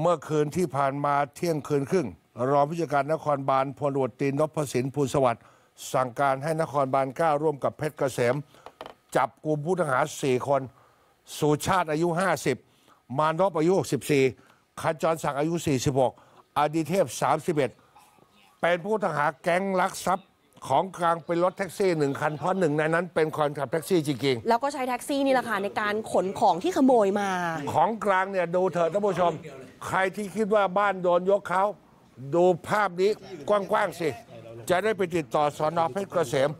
เมื่อคืนที่ผ่านมาเที่ยงคืนครึ่งรองผู้จัดการนครบาลพลวดตีนนพสินภูลสวัสดิ์สั่งการให้นครบาลก้าร่วมกับ เพชรเกษม จับกลุ่มผู้ต้องหา 4 คนสุชาติอายุ 50 มานพอายุ 64ขจรศักดิ์อายุ 46อดิเทพ 31 เป็นผู้ต้องหาแก๊งลักทรัพย์ของกลางเป็นรถแท็กซี่หนึ่งคันเพราะหนึ่งในนั้นเป็นคนขับแท็กซี่จริงๆแล้วก็ใช้แท็กซี่นี่แหละค่ะ ในการขนของที่ขโมยมา ของกลางเนี่ยดูเถอะท่านผู้ชม ใครที่คิดว่าบ้านโดนยกเขาดูภาพนี้กว้างๆ สิ จะได้ไปติดต่อสอนอเพชรเกษม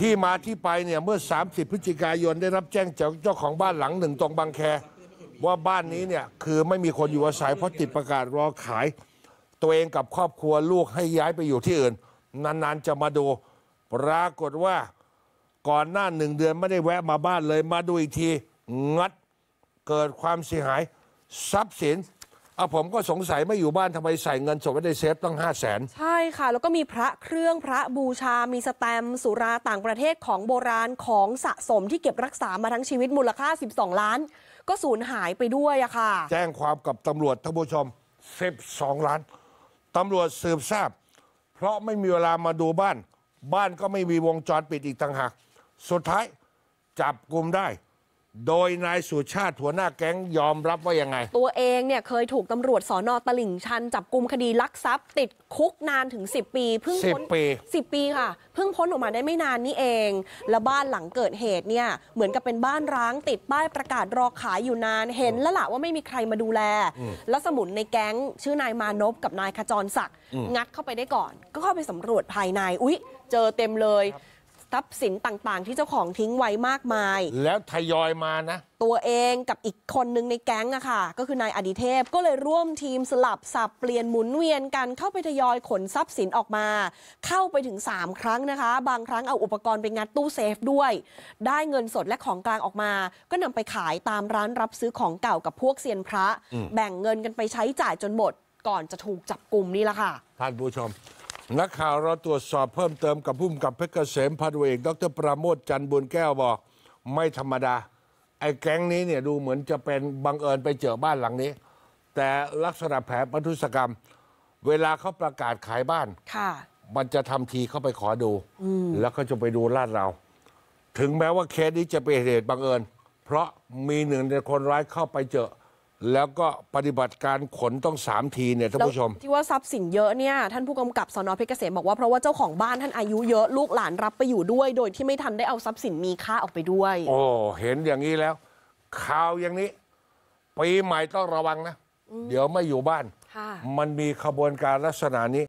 ที่มาที่ไปเนี่ยเมื่อ 30 พฤศจิกายนได้รับแจ้งจากเจ้าของบ้านหลังหนึ่งตรงบางแค ว่าบ้านนี้เนี่ยคือไม่มีคนอยู่อาศัยเพราะติดประกาศรอขาย ตัวเองกับครอบครัวลูกให้ย้ายไปอยู่ที่อื่นนานๆจะมาดูปรากฏว่าก่อนหน้าหนึ่งเดือนไม่ได้แวะมาบ้านเลยมาดูอีกทีงัดเกิดความเสียหาย ทรัพย์สินเอาผมก็สงสัยไม่อยู่บ้านทำไมใส่เงินสดไว้ในเซฟตั้ง5 0 0แสนใช่ค่ะ แล้วก็มีพระเครื่องพระบูชา มีสแตมสุราต่างประเทศของโบราณของสะสมที่เก็บรักษามาทั้งชีวิตมูลค่า 12 ล้าน ก็สูญหายไปด้วยอะค่ะแจ้งความกับตำรวจท่านผู้ชม12ล้านตำรวจสืบทราบเพราะไม่มีเวลามาดูบ้าน บ้านก็ไม่มีวงจรปิดอีกต่างหากสุดท้ายจับกลุ่มได้โดยนายสุชาติหัวหน้าแก๊งยอมรับว่ายังไง ตัวเองเนี่ยเคยถูกตำรวจสอนอตลิ่งชันจับกลุ่มคดีลักทรัพย์ ติดคุกนานถึง 10 ปี เพิ่งพ้นปี10 ปีค่ะ เพิ่งพ้นออกมาได้ไม่นานนี่เองแล้วบ้านหลังเกิดเหตุเนี่ยเหมือนกับเป็นบ้านร้างติดป้ายประกาศรอขายอยู่นานเห็นแล้วแหละว่าไม่มีใครมาดูแล แล้วสมุนในแก๊งชื่อนายมานพกับนายขจรศักดิ์งัดเข้าไปได้ก่อน ก็เข้าไปสำรวจภายในอุ๊ย เจอเต็มเลยทรัพย์สินต่างๆ ที่เจ้าของทิ้งไว้มากมาย แล้วทยอยมานะ ตัวเองกับอีกคนนึงในแก๊งอะค่ะ ก็คือนายอดิเทพก็เลยร่วมทีมสลับสับเปลี่ยนหมุนเวียนกัน เข้าไปทยอยขนทรัพย์สินออกมา เข้าไปถึง 3 ครั้งนะคะ บางครั้งเอาอุปกรณ์ไปงัดตู้เซฟด้วย ได้เงินสดและของกลางออกมา ก็นำไปขายตามร้านรับซื้อของเก่ากับพวกเซียนพระ แบ่งเงินกันไปใช้จ่ายจนหมดก่อนจะถูกจับกลุ่มนี่แหละค่ะท่านผู้ชมนักข่าวเราตรวจสอบเพิ่มเติมกับพุ่มกับเพชรเกษมพันเอกดรประโมท จันบุญแก้วบอก ไม่ธรรมดา ไอ้แก๊งนี้เนี่ยดูเหมือนจะเป็นบังเอิญไปเจอบ้านหลังนี้ แต่ลักษณะแผลปัทุศกรรม เวลาเขาประกาศขายบ้าน ค่ะ มันจะทำทีเข้าไปขอดูแล้วก็จะไปดูลาดเรา ถึงแม้ว่าเคสนี้จะเป็นเหตุบังเอิญ เพราะมีหนึ่งในคนร้ายเข้าไปเจอแล้วก็ปฏิบัติการขนต้องสามทีเนี่ยท่านผู้ชมที่ว่าทรัพย์สินเยอะเนี่ยท่านผู้กำกับสนเพชรเกษมบอกว่าเพราะว่าเจ้าของบ้านท่านอายุเยอะลูกหลานรับไปอยู่ด้วย โดยที่ไม่ทันได้เอาทรัพย์สินมีค่าออกไปด้วยโอ้เห็นอย่างนี้แล้วข่าวอย่างนี้ปีใหม่ต้องระวังนะเดี๋ยวไม่อยู่บ้านมันมีขบวนการลักษณะนี้